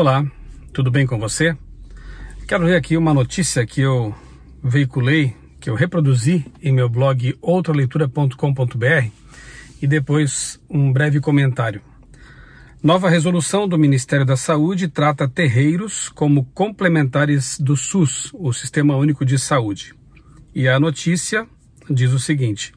Olá, tudo bem com você? Quero ler aqui uma notícia que eu veiculei, que eu reproduzi em meu blog outraleitura.com.br e depois um breve comentário. Nova resolução do Ministério da Saúde trata terreiros como complementares do SUS, o Sistema Único de Saúde. E a notícia diz o seguinte: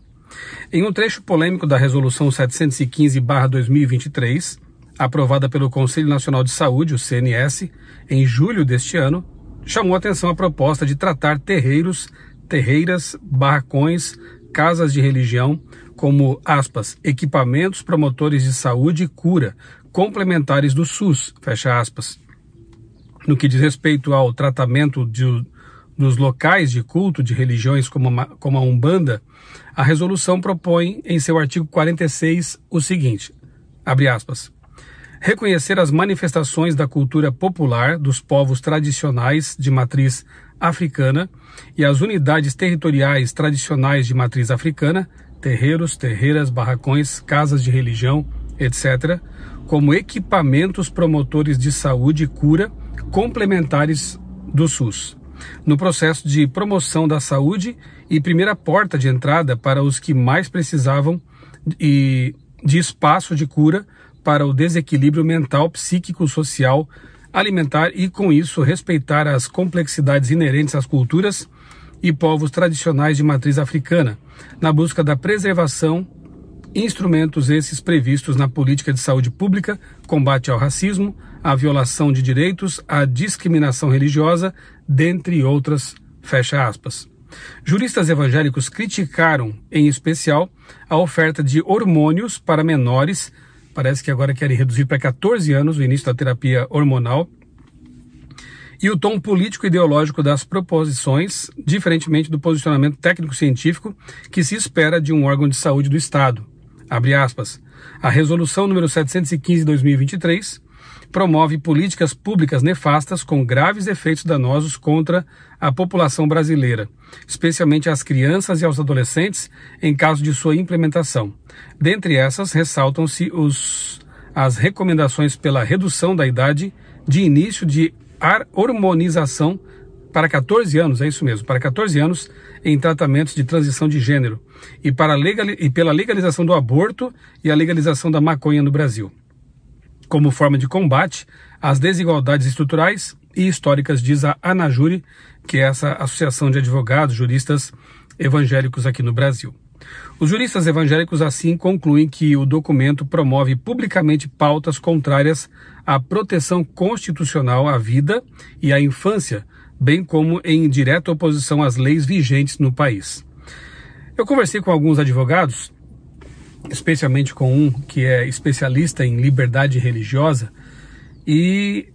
em um trecho polêmico da Resolução 715-2023, aprovada pelo Conselho Nacional de Saúde, o CNS, em julho deste ano, chamou atenção a proposta de tratar terreiros, terreiras, barracões, casas de religião como, aspas, equipamentos promotores de saúde e cura, complementares do SUS, fecha aspas. No que diz respeito ao tratamento de, dos locais de culto de religiões como, uma, como a Umbanda, a resolução propõe, em seu artigo 46, o seguinte, abre aspas, reconhecer as manifestações da cultura popular dos povos tradicionais de matriz africana e as unidades territoriais tradicionais de matriz africana, terreiros, terreiras, barracões, casas de religião, etc., como equipamentos promotores de saúde e cura complementares do SUS, no processo de promoção da saúde e primeira porta de entrada para os que mais precisavam e de espaço de cura para o desequilíbrio mental, psíquico, social, alimentar e, com isso, respeitar as complexidades inerentes às culturas e povos tradicionais de matriz africana, na busca da preservação, instrumentos esses previstos na política de saúde pública, combate ao racismo, à violação de direitos, à discriminação religiosa, dentre outras, fecha aspas. Juristas evangélicos criticaram, em especial, a oferta de hormônios para menores parece que agora querem reduzir para 14 anos o início da terapia hormonal. E o tom político-ideológico das proposições, diferentemente do posicionamento técnico-científico que se espera de um órgão de saúde do Estado. Abre aspas. A resolução número 715 de 2023 promove políticas públicas nefastas com graves efeitos danosos contra a população brasileira, especialmente às crianças e aos adolescentes, em caso de sua implementação. Dentre essas, ressaltam-se as recomendações pela redução da idade de início de hormonização para 14 anos, é isso mesmo, para 14 anos em tratamentos de transição de gênero e, para legal, e pela legalização do aborto e a legalização da maconha no Brasil como forma de combate às desigualdades estruturais e históricas, diz a Anajure, que é essa associação de advogados, juristas evangélicos aqui no Brasil. Os juristas evangélicos assim concluem que o documento promove publicamente pautas contrárias à proteção constitucional à vida e à infância, bem como em direta oposição às leis vigentes no país. Eu conversei com alguns advogados especialmente com um que é especialista em liberdade religiosa, e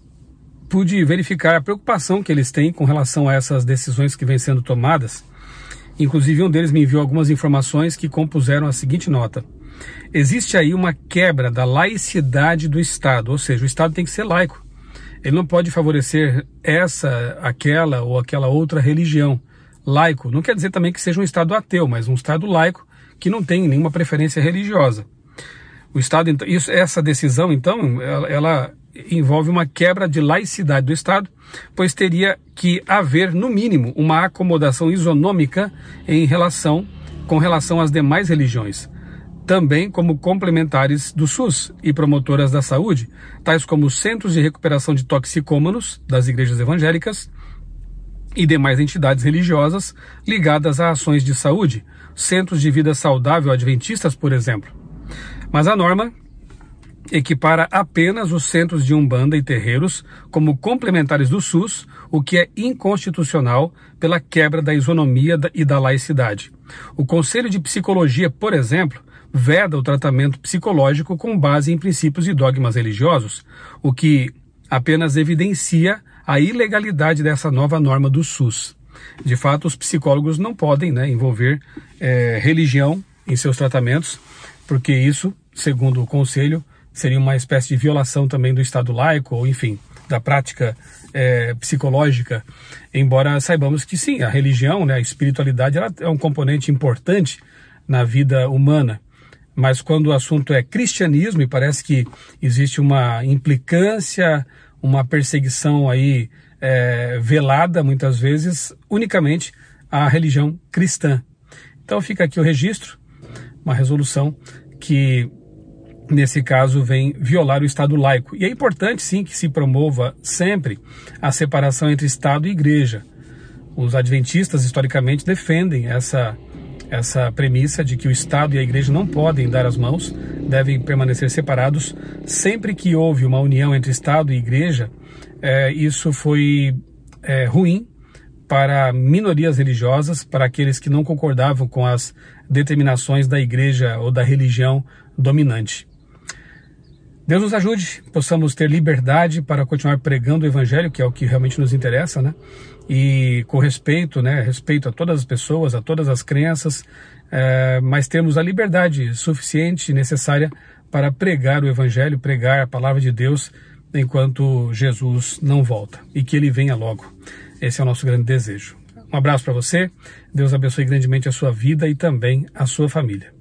pude verificar a preocupação que eles têm com relação a essas decisões que vêm sendo tomadas. Inclusive, um deles me enviou algumas informações que compuseram a seguinte nota: Existe aí uma quebra da laicidade do Estado, ou seja, o Estado tem que ser laico. Ele não pode favorecer essa, aquela ou aquela outra religião. Laico não quer dizer também que seja um Estado ateu, mas um Estado laico que não tem nenhuma preferência religiosa. O Estado, então, isso, essa decisão, então, ela, ela envolve uma quebra de laicidade do Estado, pois teria que haver, no mínimo, uma acomodação isonômica em relação com relação às demais religiões, também como complementares do SUS e promotoras da saúde, tais como os centros de recuperação de toxicômanos das igrejas evangélicas e demais entidades religiosas ligadas a ações de saúde, centros de vida saudável adventistas, por exemplo. Mas a norma equipara apenas os centros de Umbanda e terreiros como complementares do SUS, o que é inconstitucional pela quebra da isonomia e da laicidade. O Conselho de Psicologia, por exemplo, veda o tratamento psicológico com base em princípios e dogmas religiosos, o que apenas evidencia a ilegalidade dessa nova norma do SUS. De fato, os psicólogos não podem né, envolver é, religião em seus tratamentos, porque isso, segundo o Conselho, seria uma espécie de violação também do Estado laico, ou enfim, da prática é, psicológica. Embora saibamos que sim, a religião, né, a espiritualidade, ela é um componente importante na vida humana mas quando o assunto é cristianismo, e parece que existe uma implicância, uma perseguição aí é, velada, muitas vezes, unicamente à religião cristã. Então fica aqui o registro, uma resolução que nesse caso, vem violar o Estado laico. E é importante, sim, que se promova sempre a separação entre Estado e Igreja. Os adventistas, historicamente, defendem essa essa premissa de que o Estado e a Igreja não podem dar as mãos, devem permanecer separados. Sempre que houve uma união entre Estado e Igreja, é, isso foi é, ruim para minorias religiosas, para aqueles que não concordavam com as determinações da Igreja ou da religião dominante. Deus nos ajude, possamos ter liberdade para continuar pregando o evangelho, que é o que realmente nos interessa, né? E com respeito, né? Respeito a todas as pessoas, a todas as crenças, é, mas temos a liberdade suficiente e necessária para pregar o evangelho, pregar a palavra de Deus enquanto Jesus não volta e que ele venha logo. Esse é o nosso grande desejo. Um abraço para você. Deus abençoe grandemente a sua vida e também a sua família.